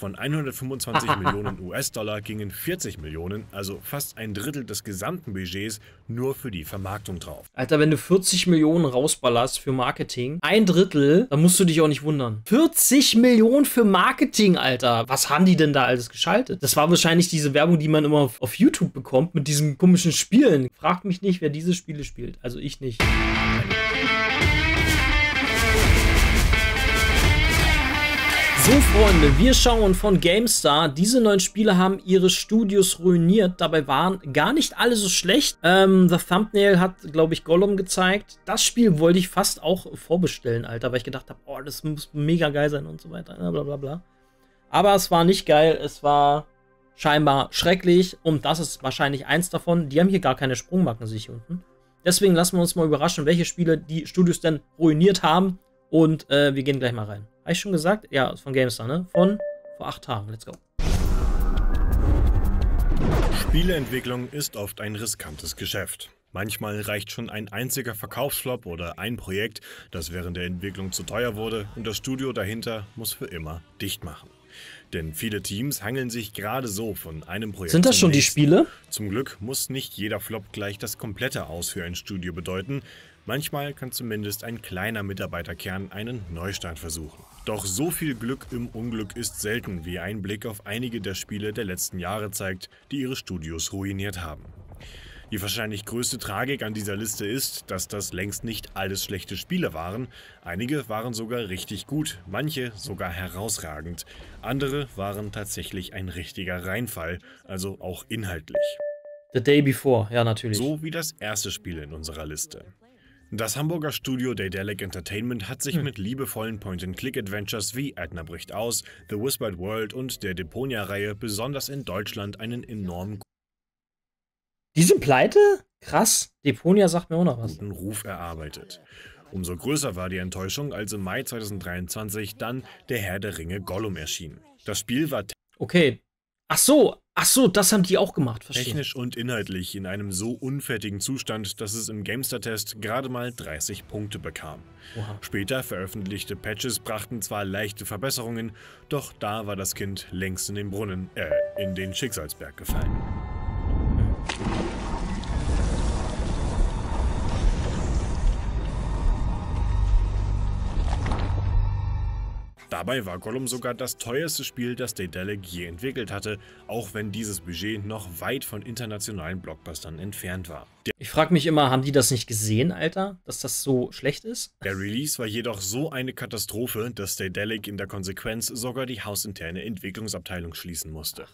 Von 125 Millionen US-Dollar gingen 40 Millionen, also fast ein Drittel des gesamten Budgets, nur für die Vermarktung drauf. Alter, wenn du 40 Millionen rausballerst für Marketing, ein Drittel, dann musst du dich auch nicht wundern. 40 Millionen für Marketing, Alter. Was haben die denn da alles geschaltet? Das war wahrscheinlich diese Werbung, die man immer auf, YouTube bekommt mit diesen komischen Spielen. Frag mich nicht, wer diese Spiele spielt. Also ich nicht. So Freunde, wir schauen von GameStar. Diese neuen Spiele haben ihre Studios ruiniert. Dabei waren gar nicht alle so schlecht. Ähm, The Thumbnail hat, glaube ich, Gollum gezeigt. Das Spiel wollte ich fast auch vorbestellen, Alter, weil ich gedacht habe, oh, das muss mega geil sein und so weiter. Blablabla. Ne, bla, bla. Aber es war nicht geil. Es war scheinbar schrecklich. Und das ist wahrscheinlich eins davon. Die haben hier gar keine Sprungmarken sich unten. Deswegen lassen wir uns mal überraschen, welche Spiele die Studios denn ruiniert haben und äh, wir gehen gleich mal rein. Habe ich schon gesagt? Ja, von GameStar, ne? Von vor acht Tagen. Let's go. Spieleentwicklung ist oft ein riskantes Geschäft. Manchmal reicht schon ein einziger Verkaufsflop oder ein Projekt, das während der Entwicklung zu teuer wurde und das Studio dahinter muss für immer dicht machen. Denn viele Teams hangeln sich gerade so von einem Projekt. Sind das schon nächsten. die Spiele? Zum Glück muss nicht jeder Flop gleich das komplette Aus für ein Studio bedeuten. Manchmal kann zumindest ein kleiner Mitarbeiterkern einen Neustart versuchen. Doch so viel Glück im Unglück ist selten, wie ein Blick auf einige der Spiele der letzten Jahre zeigt, die ihre Studios ruiniert haben. Die wahrscheinlich größte Tragik an dieser Liste ist, dass das längst nicht alles schlechte Spiele waren. Einige waren sogar richtig gut, manche sogar herausragend. Andere waren tatsächlich ein richtiger Reinfall, also auch inhaltlich. The Day Before, ja natürlich. So wie das erste Spiel in unserer Liste. Das Hamburger Studio Daedalic Entertainment hat sich hm. mit liebevollen Point-and-Click-Adventures wie Edna bricht aus, The Whispered World und der Deponia-Reihe besonders in Deutschland einen enormen Die sind pleite? Krass, Deponia sagt mir auch noch was. Guten Ruf erarbeitet. Umso größer war die Enttäuschung, als im Mai 2023 dann Der Herr der Ringe Gollum erschien. Das Spiel war Okay, Ach so, ach so, das haben die auch gemacht, verstehe. Technisch und inhaltlich in einem so unfertigen Zustand, dass es im Gamestar-Test gerade mal 30 Punkte bekam. Oha. Später veröffentlichte Patches brachten zwar leichte Verbesserungen, doch da war das Kind längst in den Brunnen, äh, in den Schicksalsberg gefallen. Hm. Dabei war Gollum sogar das teuerste Spiel, das Daedalic je entwickelt hatte, auch wenn dieses Budget noch weit von internationalen Blockbustern entfernt war. Der ich frage mich immer, haben die das nicht gesehen, Alter, dass das so schlecht ist? Der Release war jedoch so eine Katastrophe, dass Daedalic in der Konsequenz sogar die hausinterne Entwicklungsabteilung schließen musste.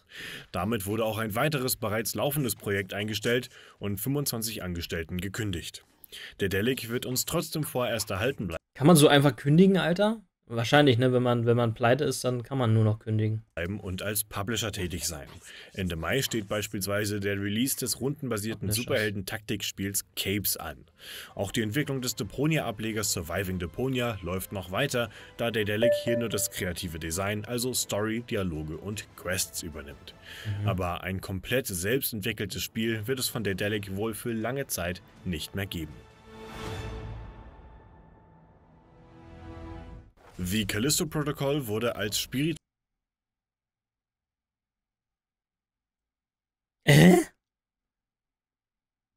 Damit wurde auch ein weiteres bereits laufendes Projekt eingestellt und 25 Angestellten gekündigt. Daedalic wird uns trotzdem vorerst erhalten bleiben. Kann man so einfach kündigen, Alter? Wahrscheinlich, ne? Wenn man, wenn man pleite ist, dann kann man nur noch kündigen. Und als Publisher tätig sein. Ende Mai steht beispielsweise der Release des rundenbasierten Superhelden-Taktikspiels Capes an. Auch die Entwicklung des Deponia-Ablegers Surviving Deponia läuft noch weiter, da Daedalic hier nur das kreative Design, also Story, Dialoge und Quests übernimmt. Mhm. Aber ein komplett selbstentwickeltes Spiel wird es von Daedalic wohl für lange Zeit nicht mehr geben. The Callisto Protocol wurde als Spirit. Äh?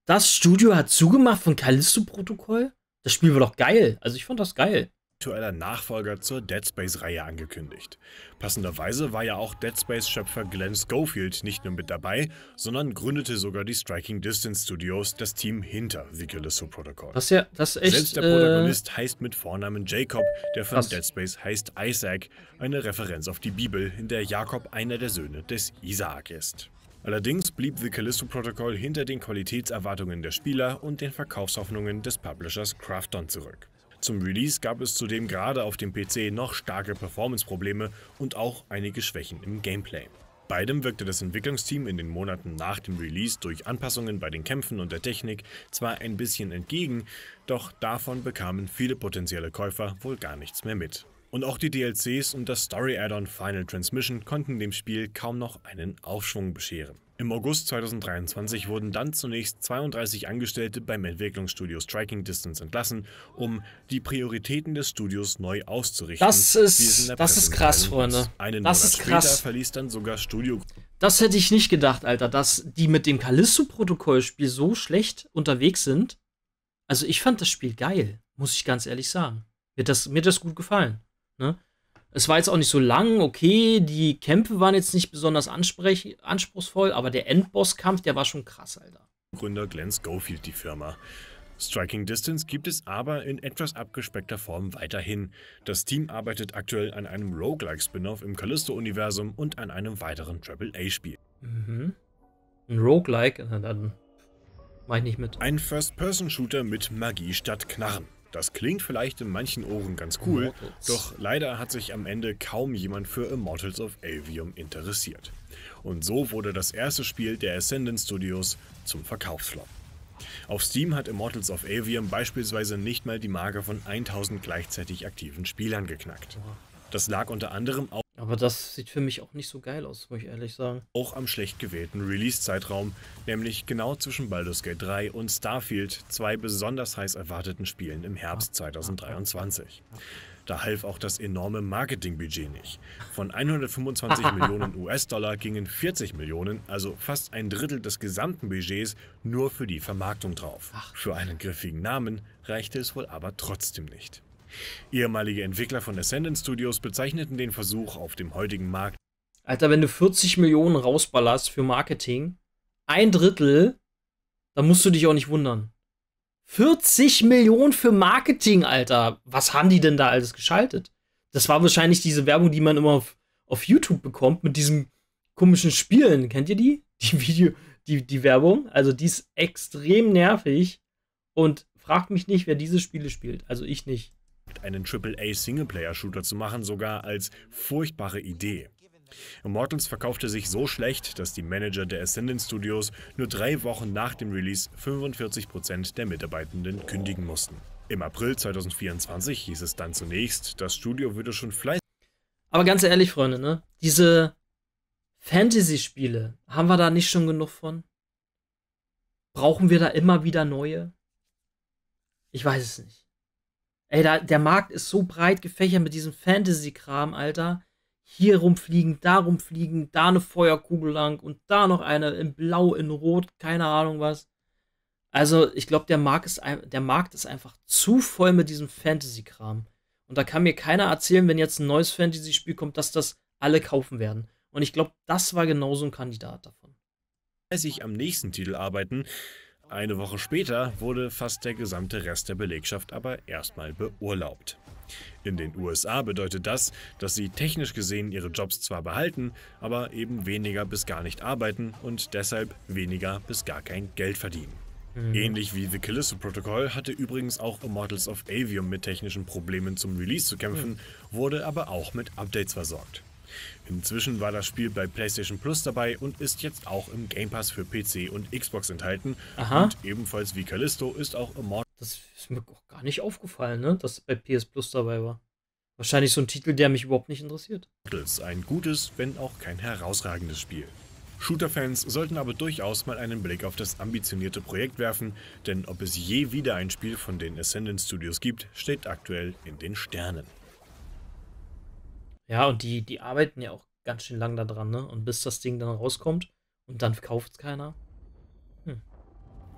Das Studio hat zugemacht von Callisto Protocol? Das Spiel war doch geil. Also ich fand das geil aktueller Nachfolger zur Dead Space-Reihe angekündigt. Passenderweise war ja auch Dead Space-Schöpfer Glenn Schofield nicht nur mit dabei, sondern gründete sogar die Striking Distance Studios, das Team hinter The Callisto Protocol. Das ja, das echt, Selbst der Protagonist äh... heißt mit Vornamen Jacob, der von Dead Space heißt Isaac, eine Referenz auf die Bibel, in der Jakob einer der Söhne des Isaak ist. Allerdings blieb The Callisto Protocol hinter den Qualitätserwartungen der Spieler und den Verkaufshoffnungen des Publishers Crafton zurück. Zum Release gab es zudem gerade auf dem PC noch starke Performance-Probleme und auch einige Schwächen im Gameplay. Beidem wirkte das Entwicklungsteam in den Monaten nach dem Release durch Anpassungen bei den Kämpfen und der Technik zwar ein bisschen entgegen, doch davon bekamen viele potenzielle Käufer wohl gar nichts mehr mit. Und auch die DLCs und das Story-Add-on Final Transmission konnten dem Spiel kaum noch einen Aufschwung bescheren. Im August 2023 wurden dann zunächst 32 Angestellte beim Entwicklungsstudio Striking Distance entlassen, um die Prioritäten des Studios neu auszurichten. Das ist, das ist krass, Freunde. Einen das Monat ist krass. Später verließ dann sogar Studio. Das hätte ich nicht gedacht, Alter, dass die mit dem callisto protokollspiel so schlecht unterwegs sind. Also ich fand das Spiel geil, muss ich ganz ehrlich sagen. Mir hat das, mir hat das gut gefallen. Ne? Es war jetzt auch nicht so lang, okay, die Kämpfe waren jetzt nicht besonders anspruchsvoll, aber der Endbosskampf, der war schon krass, Alter. Gründer Glenn Schofield die Firma. Striking Distance gibt es aber in etwas abgespeckter Form weiterhin. Das Team arbeitet aktuell an einem Roguelike-Spin-Off im Callisto-Universum und an einem weiteren Triple-A-Spiel. Mhm. Ein Roguelike? Na dann mach ich nicht mit. Ein First-Person-Shooter mit Magie statt Knarren. Das klingt vielleicht in manchen Ohren ganz cool, Immortals. doch leider hat sich am Ende kaum jemand für Immortals of Avium interessiert. Und so wurde das erste Spiel der Ascendant Studios zum Verkaufsflop. Auf Steam hat Immortals of Avium beispielsweise nicht mal die Marke von 1000 gleichzeitig aktiven Spielern geknackt. Das lag unter anderem auch aber das sieht für mich auch nicht so geil aus, muss ich ehrlich sagen. Auch am schlecht gewählten Release-Zeitraum, nämlich genau zwischen Baldur's Gate 3 und Starfield, zwei besonders heiß erwarteten Spielen im Herbst 2023. Da half auch das enorme Marketingbudget nicht. Von 125 Millionen US-Dollar gingen 40 Millionen, also fast ein Drittel des gesamten Budgets, nur für die Vermarktung drauf. Für einen griffigen Namen reichte es wohl aber trotzdem nicht. Ehemalige Entwickler von Ascendant Studios bezeichneten den Versuch auf dem heutigen Markt. Alter, wenn du 40 Millionen rausballerst für Marketing, ein Drittel, dann musst du dich auch nicht wundern. 40 Millionen für Marketing, Alter. Was haben die denn da alles geschaltet? Das war wahrscheinlich diese Werbung, die man immer auf, auf YouTube bekommt mit diesen komischen Spielen. Kennt ihr die? Die Video, die, die Werbung. Also die ist extrem nervig. Und fragt mich nicht, wer diese Spiele spielt. Also ich nicht einen AAA-Singleplayer-Shooter zu machen, sogar als furchtbare Idee. Immortals verkaufte sich so schlecht, dass die Manager der Ascendant Studios nur drei Wochen nach dem Release 45% der Mitarbeitenden kündigen mussten. Im April 2024 hieß es dann zunächst, das Studio würde schon fleißig. Aber ganz ehrlich, Freunde, ne? Diese Fantasy-Spiele, haben wir da nicht schon genug von? Brauchen wir da immer wieder neue? Ich weiß es nicht. Ey, da, der Markt ist so breit gefächert mit diesem Fantasy-Kram, Alter. Hier rumfliegen, da rumfliegen, da eine Feuerkugel lang und da noch eine in Blau, in Rot, keine Ahnung was. Also, ich glaube, der, Markt ist, der Markt ist einfach zu voll mit diesem Fantasy-Kram. Und da kann mir keiner erzählen, wenn jetzt ein neues Fantasy-Spiel kommt, dass das alle kaufen werden. Und ich glaube, das war genauso ein Kandidat davon. Als ich am nächsten Titel arbeiten, eine Woche später wurde fast der gesamte Rest der Belegschaft aber erstmal beurlaubt. In den USA bedeutet das, dass sie technisch gesehen ihre Jobs zwar behalten, aber eben weniger bis gar nicht arbeiten und deshalb weniger bis gar kein Geld verdienen. Mhm. Ähnlich wie The Callisto Protocol hatte übrigens auch Immortals of Avium mit technischen Problemen zum Release zu kämpfen, mhm. wurde aber auch mit Updates versorgt. Inzwischen war das Spiel bei PlayStation Plus dabei und ist jetzt auch im Game Pass für PC und Xbox enthalten. Aha. Und ebenfalls wie Callisto ist auch Immortal. Das ist mir auch gar nicht aufgefallen, ne? dass es bei PS Plus dabei war. Wahrscheinlich so ein Titel, der mich überhaupt nicht interessiert. Ein gutes, wenn auch kein herausragendes Spiel. Shooter-Fans sollten aber durchaus mal einen Blick auf das ambitionierte Projekt werfen, denn ob es je wieder ein Spiel von den Ascendant Studios gibt, steht aktuell in den Sternen. Ja, und die, die arbeiten ja auch ganz schön lang da dran, ne? Und bis das Ding dann rauskommt und dann kauft es keiner. Hm.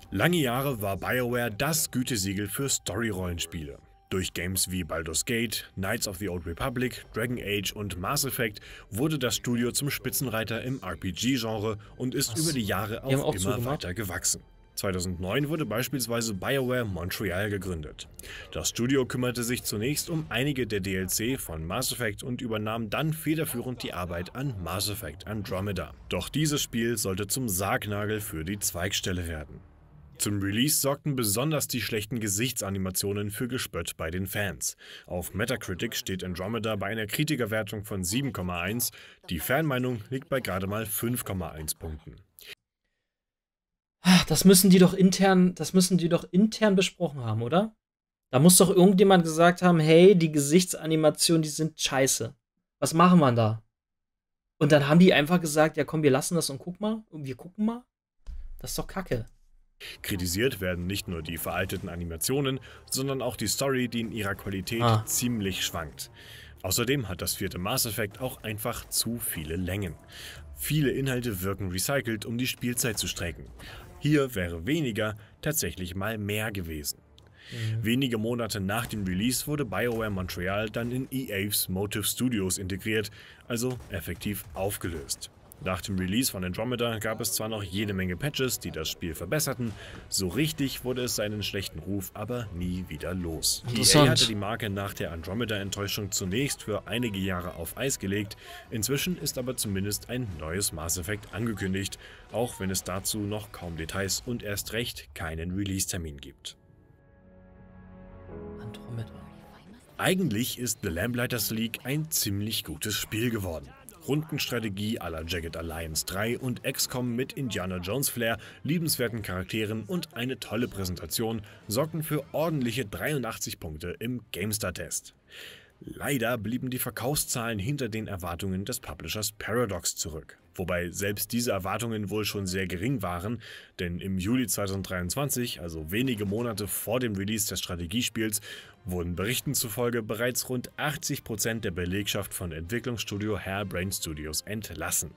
Lange Jahre war BioWare das Gütesiegel für Story-Rollenspiele. Durch Games wie Baldur's Gate, Knights of the Old Republic, Dragon Age und Mass Effect wurde das Studio zum Spitzenreiter im RPG-Genre und ist Was? über die Jahre auch, auch immer weiter gewachsen. 2009 wurde beispielsweise BioWare Montreal gegründet. Das Studio kümmerte sich zunächst um einige der DLC von Mass Effect und übernahm dann federführend die Arbeit an Mass Effect Andromeda. Doch dieses Spiel sollte zum Sargnagel für die Zweigstelle werden. Zum Release sorgten besonders die schlechten Gesichtsanimationen für Gespött bei den Fans. Auf Metacritic steht Andromeda bei einer Kritikerwertung von 7,1, die Fanmeinung liegt bei gerade mal 5,1 Punkten. Ah, das müssen die doch intern, das müssen die doch intern besprochen haben, oder? Da muss doch irgendjemand gesagt haben, hey, die Gesichtsanimationen, die sind scheiße. Was machen wir da? Und dann haben die einfach gesagt, ja komm, wir lassen das und guck mal, und wir gucken mal. Das ist doch Kacke. Kritisiert werden nicht nur die veralteten Animationen, sondern auch die Story, die in ihrer Qualität ah. ziemlich schwankt. Außerdem hat das vierte Mass Effect auch einfach zu viele Längen. Viele Inhalte wirken recycelt, um die Spielzeit zu strecken. Hier wäre weniger tatsächlich mal mehr gewesen. Mhm. Wenige Monate nach dem Release wurde BioWare Montreal dann in EA's Motive Studios integriert, also effektiv aufgelöst. Nach dem Release von Andromeda gab es zwar noch jede Menge Patches, die das Spiel verbesserten, so richtig wurde es seinen schlechten Ruf aber nie wieder los. EA hatte die Marke nach der Andromeda-Enttäuschung zunächst für einige Jahre auf Eis gelegt, inzwischen ist aber zumindest ein neues Mass Effect angekündigt, auch wenn es dazu noch kaum Details und erst recht keinen Release-Termin gibt. Andromeda. Eigentlich ist The Lamblighters League ein ziemlich gutes Spiel geworden. Rundenstrategie aller Jagged Alliance 3 und XCOM mit Indiana Jones Flair, liebenswerten Charakteren und eine tolle Präsentation sorgten für ordentliche 83 Punkte im GameStar-Test. Leider blieben die Verkaufszahlen hinter den Erwartungen des Publishers Paradox zurück. Wobei selbst diese Erwartungen wohl schon sehr gering waren, denn im Juli 2023, also wenige Monate vor dem Release des Strategiespiels, wurden Berichten zufolge bereits rund 80% der Belegschaft von Entwicklungsstudio Hairbrain Studios entlassen.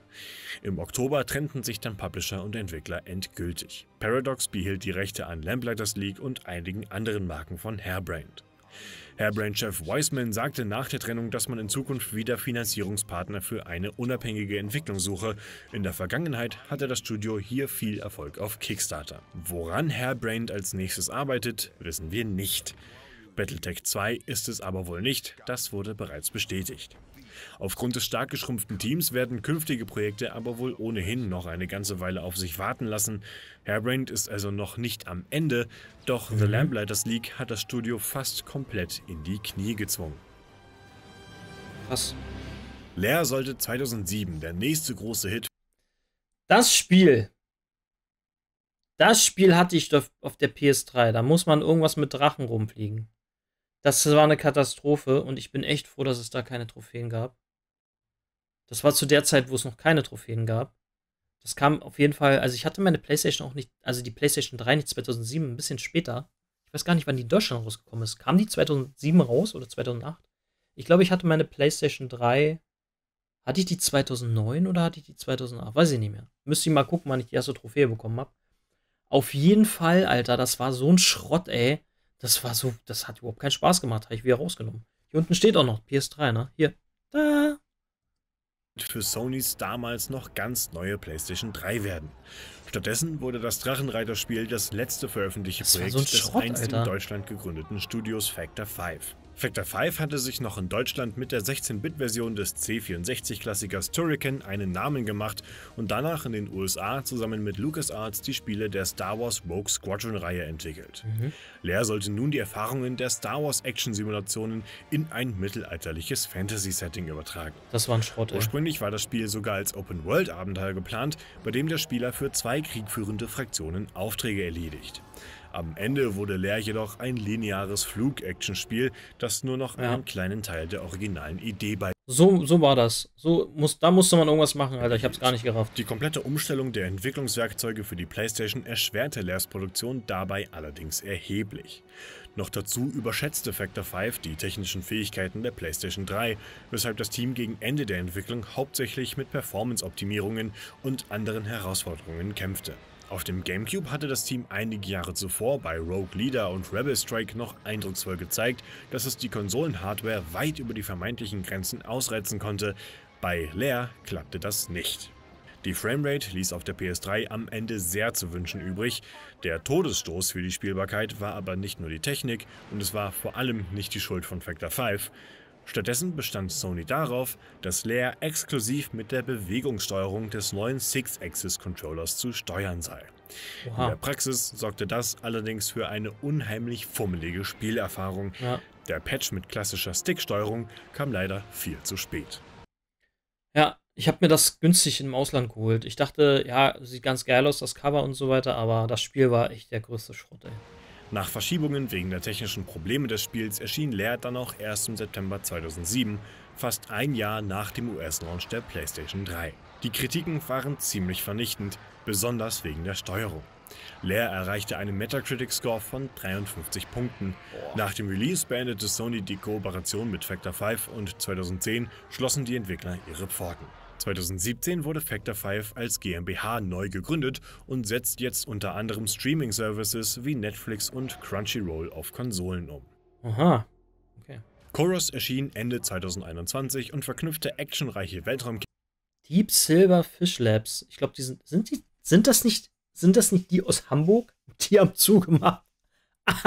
Im Oktober trennten sich dann Publisher und Entwickler endgültig. Paradox behielt die Rechte an Lamplighters League und einigen anderen Marken von Hairbrained. Hairbrain-Chef Wiseman sagte nach der Trennung, dass man in Zukunft wieder Finanzierungspartner für eine unabhängige Entwicklung suche. In der Vergangenheit hatte das Studio hier viel Erfolg auf Kickstarter. Woran Hairbrain als nächstes arbeitet, wissen wir nicht. Battletech 2 ist es aber wohl nicht, das wurde bereits bestätigt. Aufgrund des stark geschrumpften Teams werden künftige Projekte aber wohl ohnehin noch eine ganze Weile auf sich warten lassen. Hairbrained ist also noch nicht am Ende, doch mhm. The Lamplighters League hat das Studio fast komplett in die Knie gezwungen. Was? Leer sollte 2007 der nächste große Hit. Das Spiel. Das Spiel hatte ich auf der PS3. Da muss man irgendwas mit Drachen rumfliegen. Das war eine Katastrophe und ich bin echt froh, dass es da keine Trophäen gab. Das war zu der Zeit, wo es noch keine Trophäen gab. Das kam auf jeden Fall, also ich hatte meine PlayStation auch nicht, also die PlayStation 3 nicht 2007, ein bisschen später. Ich weiß gar nicht, wann die in Deutschland rausgekommen ist. Kam die 2007 raus oder 2008? Ich glaube, ich hatte meine PlayStation 3. Hatte ich die 2009 oder hatte ich die 2008? Weiß ich nicht mehr. Müsste ich mal gucken, wann ich die erste Trophäe bekommen habe. Auf jeden Fall, Alter, das war so ein Schrott, ey. Das war so, das hat überhaupt keinen Spaß gemacht, habe ich wieder rausgenommen. Hier unten steht auch noch PS3, ne? Hier. Da. Für Sonys damals noch ganz neue PlayStation 3 werden. Stattdessen wurde das Drachenreiterspiel das letzte veröffentlichte das Projekt so Schrott, des einst Alter. in Deutschland gegründeten Studios Factor 5. Factor 5 hatte sich noch in Deutschland mit der 16-Bit-Version des C64-Klassikers Turrican einen Namen gemacht und danach in den USA zusammen mit LucasArts die Spiele der Star Wars Rogue Squadron-Reihe entwickelt. Mhm. Lehr sollte nun die Erfahrungen der Star Wars Action-Simulationen in ein mittelalterliches Fantasy-Setting übertragen. Das war ein Schrott. Ey. Ursprünglich war das Spiel sogar als Open-World-Abenteuer geplant, bei dem der Spieler für zwei kriegführende Fraktionen Aufträge erledigt. Am Ende wurde Leer jedoch ein lineares Flug-Action-Spiel, das nur noch ja. einen kleinen Teil der originalen Idee bei. So, so war das. So muss, da musste man irgendwas machen, Alter. Ich hab's gar nicht gerafft. Die komplette Umstellung der Entwicklungswerkzeuge für die PlayStation erschwerte Leers Produktion dabei allerdings erheblich. Noch dazu überschätzte Factor 5 die technischen Fähigkeiten der PlayStation 3, weshalb das Team gegen Ende der Entwicklung hauptsächlich mit Performance-Optimierungen und anderen Herausforderungen kämpfte. Auf dem Gamecube hatte das Team einige Jahre zuvor bei Rogue Leader und Rebel Strike noch eindrucksvoll gezeigt, dass es die Konsolenhardware weit über die vermeintlichen Grenzen ausreizen konnte. Bei Leer klappte das nicht. Die Framerate ließ auf der PS3 am Ende sehr zu wünschen übrig. Der Todesstoß für die Spielbarkeit war aber nicht nur die Technik und es war vor allem nicht die Schuld von Factor 5. Stattdessen bestand Sony darauf, dass Lair exklusiv mit der Bewegungssteuerung des neuen Six-Axis-Controllers zu steuern sei. Oha. In der Praxis sorgte das allerdings für eine unheimlich fummelige Spielerfahrung. Ja. Der Patch mit klassischer Sticksteuerung kam leider viel zu spät. Ja, ich habe mir das günstig im Ausland geholt. Ich dachte, ja, sieht ganz geil aus, das Cover und so weiter, aber das Spiel war echt der größte Schrott, ey. Nach Verschiebungen wegen der technischen Probleme des Spiels erschien Laird dann auch erst im September 2007, fast ein Jahr nach dem US-Launch der PlayStation 3. Die Kritiken waren ziemlich vernichtend, besonders wegen der Steuerung. Lair erreichte einen Metacritic-Score von 53 Punkten. Nach dem Release beendete Sony die Kooperation mit Factor 5 und 2010 schlossen die Entwickler ihre Pforten. 2017 wurde Factor 5 als GmbH neu gegründet und setzt jetzt unter anderem Streaming-Services wie Netflix und Crunchyroll auf Konsolen um. Aha. Okay. Chorus erschien Ende 2021 und verknüpfte actionreiche Weltraum. Deep Silver Fish Labs. Ich glaube, die sind sind die sind das nicht sind das nicht die aus Hamburg, die haben zugemacht.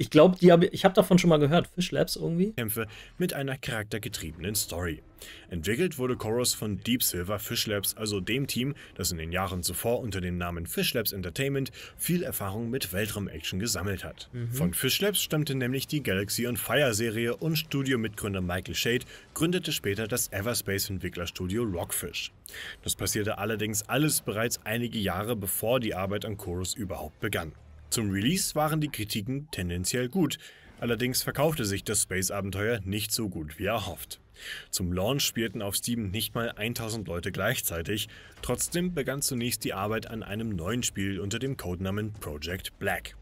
Ich glaube, die habe ich habe davon schon mal gehört, Fish Labs irgendwie. Kämpfe mit einer charaktergetriebenen Story. Entwickelt wurde Chorus von Deep Silver Fish Labs, also dem Team, das in den Jahren zuvor unter dem Namen Fish Labs Entertainment viel Erfahrung mit Weltraum-Action gesammelt hat. Mhm. Von Fish Labs stammte nämlich die Galaxy und Fire Serie und Studio-Mitgründer Michael Shade gründete später das Everspace-Entwicklerstudio Rockfish. Das passierte allerdings alles bereits einige Jahre bevor die Arbeit an Chorus überhaupt begann. Zum Release waren die Kritiken tendenziell gut, allerdings verkaufte sich das Space-Abenteuer nicht so gut wie erhofft. Zum Launch spielten auf Steam nicht mal 1000 Leute gleichzeitig, trotzdem begann zunächst die Arbeit an einem neuen Spiel unter dem Codenamen Project Black.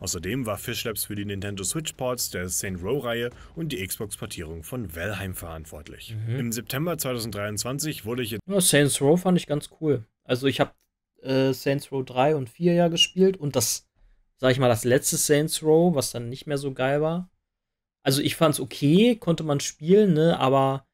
Außerdem war Fish Labs für die Nintendo Switch Ports der Saint Row-Reihe und die Xbox-Portierung von Valheim verantwortlich. Mhm. Im September 2023 wurde ich. Ja, Saints Row fand ich ganz cool. Also ich habe äh, Saints Row 3 und 4 ja gespielt und das sag ich mal, das letzte Saints Row, was dann nicht mehr so geil war. Also ich fand's okay, konnte man spielen, ne, aber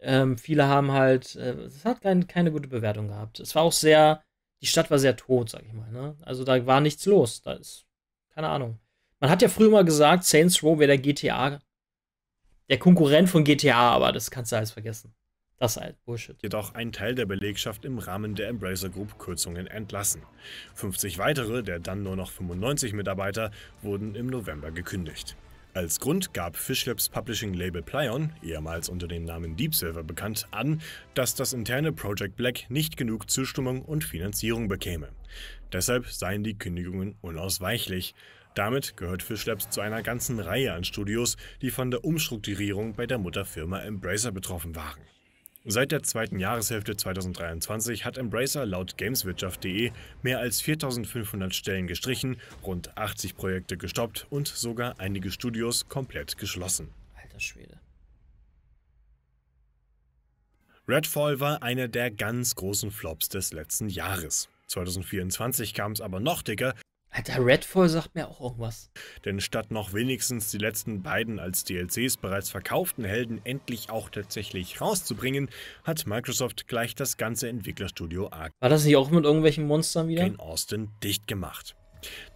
ähm, viele haben halt, äh, es hat kein, keine gute Bewertung gehabt. Es war auch sehr, die Stadt war sehr tot, sag ich mal, ne? Also da war nichts los. Da ist, keine Ahnung. Man hat ja früher mal gesagt, Saints Row wäre der GTA, der Konkurrent von GTA, aber das kannst du alles vergessen. Das ist halt Bullshit. Jedoch ein Teil der Belegschaft im Rahmen der Embracer Group Kürzungen entlassen. 50 weitere, der dann nur noch 95 Mitarbeiter, wurden im November gekündigt. Als Grund gab Fishleps Publishing Label Plyon, ehemals unter dem Namen Deep Silver bekannt, an, dass das interne Project Black nicht genug Zustimmung und Finanzierung bekäme. Deshalb seien die Kündigungen unausweichlich. Damit gehört Fishlabs zu einer ganzen Reihe an Studios, die von der Umstrukturierung bei der Mutterfirma Embracer betroffen waren. Seit der zweiten Jahreshälfte 2023 hat Embracer laut gameswirtschaft.de mehr als 4500 Stellen gestrichen, rund 80 Projekte gestoppt und sogar einige Studios komplett geschlossen. Alter Schwede. Redfall war einer der ganz großen Flops des letzten Jahres. 2024 kam es aber noch dicker Alter, Redfall sagt mir auch irgendwas. Denn statt noch wenigstens die letzten beiden als DLCs bereits verkauften Helden endlich auch tatsächlich rauszubringen, hat Microsoft gleich das ganze Entwicklerstudio Arc. War das nicht auch mit irgendwelchen Monstern wieder? In Austin dicht gemacht.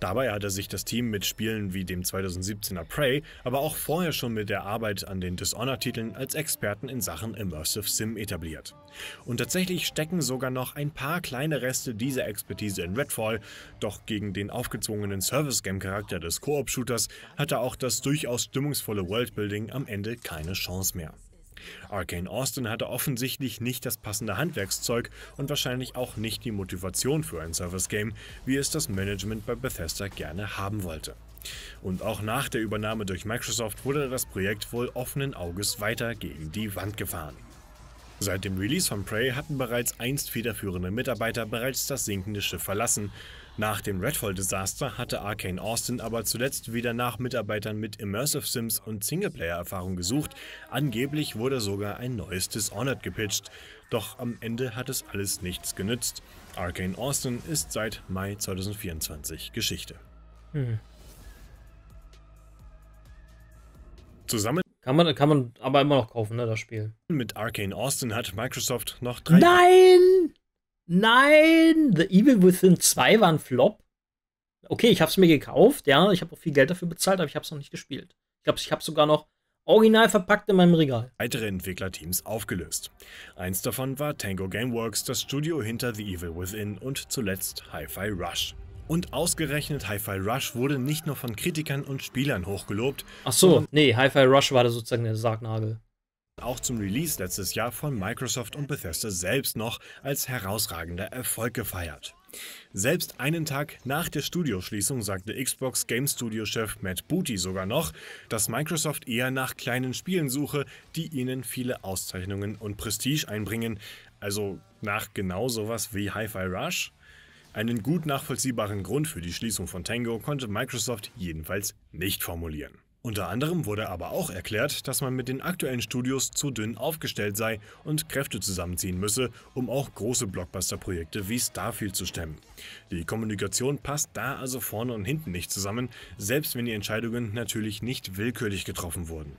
Dabei hatte sich das Team mit Spielen wie dem 2017er Prey, aber auch vorher schon mit der Arbeit an den Dishonored-Titeln als Experten in Sachen Immersive Sim etabliert. Und tatsächlich stecken sogar noch ein paar kleine Reste dieser Expertise in Redfall, doch gegen den aufgezwungenen Service-Game-Charakter des Koop-Shooters hatte auch das durchaus stimmungsvolle Worldbuilding am Ende keine Chance mehr. Arkane Austin hatte offensichtlich nicht das passende Handwerkszeug und wahrscheinlich auch nicht die Motivation für ein Service-Game, wie es das Management bei Bethesda gerne haben wollte. Und auch nach der Übernahme durch Microsoft wurde das Projekt wohl offenen Auges weiter gegen die Wand gefahren. Seit dem Release von Prey hatten bereits einst federführende Mitarbeiter bereits das sinkende Schiff verlassen nach dem Redfall-Desaster hatte Arcane Austin aber zuletzt wieder nach Mitarbeitern mit Immersive Sims und Singleplayer-Erfahrung gesucht. Angeblich wurde sogar ein neues Dishonored gepitcht. Doch am Ende hat es alles nichts genützt. Arcane Austin ist seit Mai 2024 Geschichte. Hm. Zusammen kann man, kann man aber immer noch kaufen, ne, das Spiel. Mit Arcane Austin hat Microsoft noch drei. Nein! Nein, The Evil Within 2 war ein Flop. Okay, ich habe es mir gekauft, ja, ich habe auch viel Geld dafür bezahlt, aber ich habe es noch nicht gespielt. Ich glaube, ich habe sogar noch original verpackt in meinem Regal. Weitere Entwicklerteams aufgelöst. Eins davon war Tango Gameworks, das Studio hinter The Evil Within und zuletzt Hi-Fi Rush. Und ausgerechnet Hi-Fi Rush wurde nicht nur von Kritikern und Spielern hochgelobt. Ach so, nee, Hi-Fi Rush war da sozusagen der Sargnagel auch zum Release letztes Jahr von Microsoft und Bethesda selbst noch als herausragender Erfolg gefeiert. Selbst einen Tag nach der Studioschließung sagte Xbox Game Studio-Chef Matt Booty sogar noch, dass Microsoft eher nach kleinen Spielen suche, die ihnen viele Auszeichnungen und Prestige einbringen, also nach genau sowas wie Hi-Fi Rush. Einen gut nachvollziehbaren Grund für die Schließung von Tango konnte Microsoft jedenfalls nicht formulieren. Unter anderem wurde aber auch erklärt, dass man mit den aktuellen Studios zu dünn aufgestellt sei und Kräfte zusammenziehen müsse, um auch große Blockbuster-Projekte wie Starfield zu stemmen. Die Kommunikation passt da also vorne und hinten nicht zusammen, selbst wenn die Entscheidungen natürlich nicht willkürlich getroffen wurden.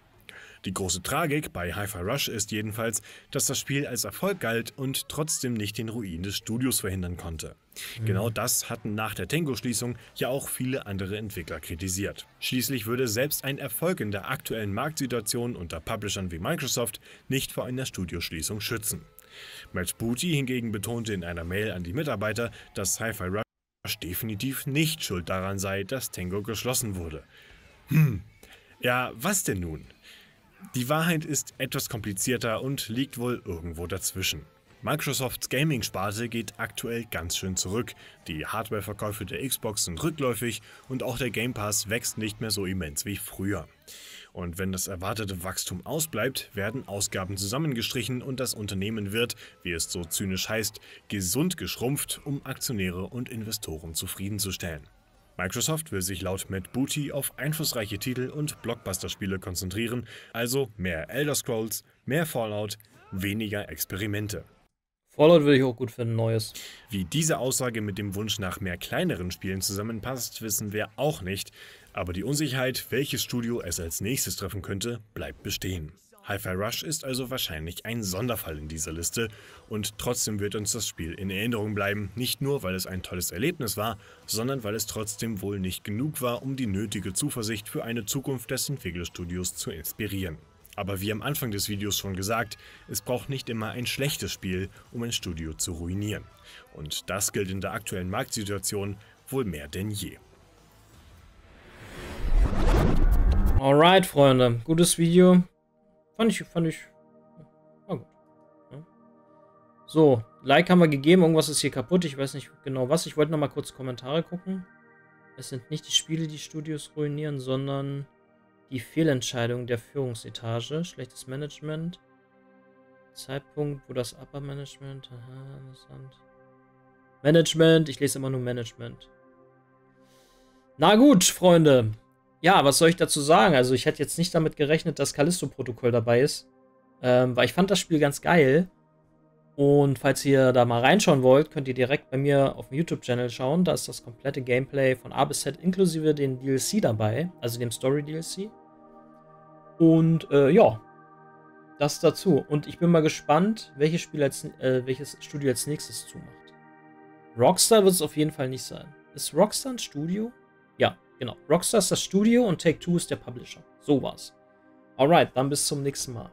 Die große Tragik bei Hi-Fi Rush ist jedenfalls, dass das Spiel als Erfolg galt und trotzdem nicht den Ruin des Studios verhindern konnte. Mhm. Genau das hatten nach der Tango-Schließung ja auch viele andere Entwickler kritisiert. Schließlich würde selbst ein Erfolg in der aktuellen Marktsituation unter Publishern wie Microsoft nicht vor einer Studioschließung schützen. Matt Booty hingegen betonte in einer Mail an die Mitarbeiter, dass Hi-Fi Rush definitiv nicht schuld daran sei, dass Tango geschlossen wurde. Hm, ja, was denn nun? Die Wahrheit ist etwas komplizierter und liegt wohl irgendwo dazwischen. Microsofts Gaming-Sparte geht aktuell ganz schön zurück. Die Hardware-Verkäufe der Xbox sind rückläufig und auch der Game Pass wächst nicht mehr so immens wie früher. Und wenn das erwartete Wachstum ausbleibt, werden Ausgaben zusammengestrichen und das Unternehmen wird, wie es so zynisch heißt, gesund geschrumpft, um Aktionäre und Investoren zufriedenzustellen. Microsoft will sich laut Matt Booty auf einflussreiche Titel und Blockbuster-Spiele konzentrieren, also mehr Elder Scrolls, mehr Fallout, weniger Experimente. Fallout würde ich auch gut finden, Neues. Wie diese Aussage mit dem Wunsch nach mehr kleineren Spielen zusammenpasst, wissen wir auch nicht, aber die Unsicherheit, welches Studio es als nächstes treffen könnte, bleibt bestehen. Hi-Fi Rush ist also wahrscheinlich ein Sonderfall in dieser Liste und trotzdem wird uns das Spiel in Erinnerung bleiben, nicht nur weil es ein tolles Erlebnis war, sondern weil es trotzdem wohl nicht genug war, um die nötige Zuversicht für eine Zukunft des Entwicklerstudios zu inspirieren. Aber wie am Anfang des Videos schon gesagt, es braucht nicht immer ein schlechtes Spiel, um ein Studio zu ruinieren. Und das gilt in der aktuellen Marktsituation wohl mehr denn je. Alright, Freunde, gutes Video, Fand ich, fand ich. War gut. Ja. Ne? So, Like haben wir gegeben. Irgendwas ist hier kaputt. Ich weiß nicht genau was. Ich wollte noch mal kurz Kommentare gucken. Es sind nicht die Spiele, die Studios ruinieren, sondern die Fehlentscheidung der Führungsetage. Schlechtes Management. Zeitpunkt, wo das Upper Management. Aha, interessant. Management. Ich lese immer nur Management. Na gut, Freunde ja, was soll ich dazu sagen? Also ich hätte jetzt nicht damit gerechnet, dass Callisto-Protokoll dabei ist, ähm, weil ich fand das Spiel ganz geil. Und falls ihr da mal reinschauen wollt, könnt ihr direkt bei mir auf dem YouTube-Channel schauen. Da ist das komplette Gameplay von A bis Z inklusive den DLC dabei, also dem Story-DLC. Und äh, ja, das dazu. Und ich bin mal gespannt, welches, Spiel als, äh, welches Studio als nächstes zumacht. Rockstar wird es auf jeden Fall nicht sein. Ist Rockstar ein Studio? Ja, Genau. Rockstar ist das Studio und Take Two ist der Publisher. So war's. Alright, dann bis zum nächsten Mal.